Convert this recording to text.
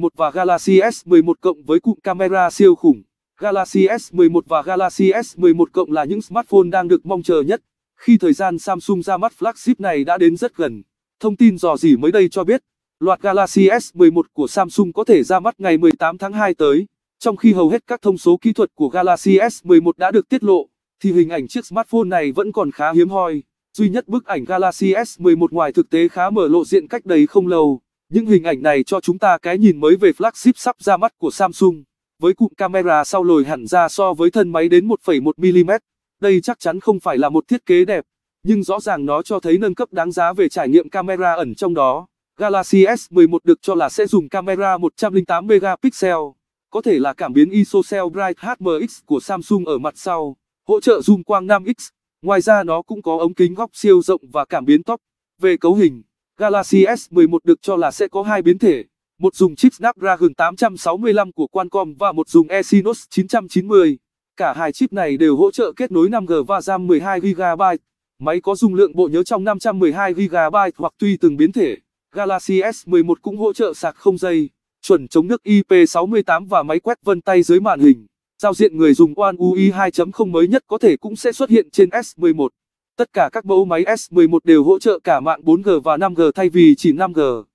1 và Galaxy S11 cộng với cụm camera siêu khủng. Galaxy S11 và Galaxy S11 cộng là những smartphone đang được mong chờ nhất, khi thời gian Samsung ra mắt flagship này đã đến rất gần. Thông tin dò dỉ mới đây cho biết, loạt Galaxy S11 của Samsung có thể ra mắt ngày 18 tháng 2 tới. Trong khi hầu hết các thông số kỹ thuật của Galaxy S11 đã được tiết lộ, thì hình ảnh chiếc smartphone này vẫn còn khá hiếm hoi. Duy nhất bức ảnh Galaxy S11 ngoài thực tế khá mở lộ diện cách đây không lâu. Những hình ảnh này cho chúng ta cái nhìn mới về flagship sắp ra mắt của Samsung. Với cụm camera sau lồi hẳn ra so với thân máy đến 1,1mm, đây chắc chắn không phải là một thiết kế đẹp, nhưng rõ ràng nó cho thấy nâng cấp đáng giá về trải nghiệm camera ẩn trong đó. Galaxy S11 được cho là sẽ dùng camera 108 megapixel, có thể là cảm biến ISOCELL Bright HMX của Samsung ở mặt sau, hỗ trợ zoom quang 5x. Ngoài ra nó cũng có ống kính góc siêu rộng và cảm biến top. Về cấu hình Galaxy S11 được cho là sẽ có hai biến thể, một dùng chip Snapdragon 865 của Qualcomm và một dùng Exynos 990. Cả hai chip này đều hỗ trợ kết nối 5G và RAM 12GB. Máy có dung lượng bộ nhớ trong 512GB hoặc tùy từng biến thể. Galaxy S11 cũng hỗ trợ sạc không dây, chuẩn chống nước IP68 và máy quét vân tay dưới màn hình. Giao diện người dùng One UI 2.0 mới nhất có thể cũng sẽ xuất hiện trên S11. Tất cả các mẫu máy S11 đều hỗ trợ cả mạng 4G và 5G thay vì chỉ 5G.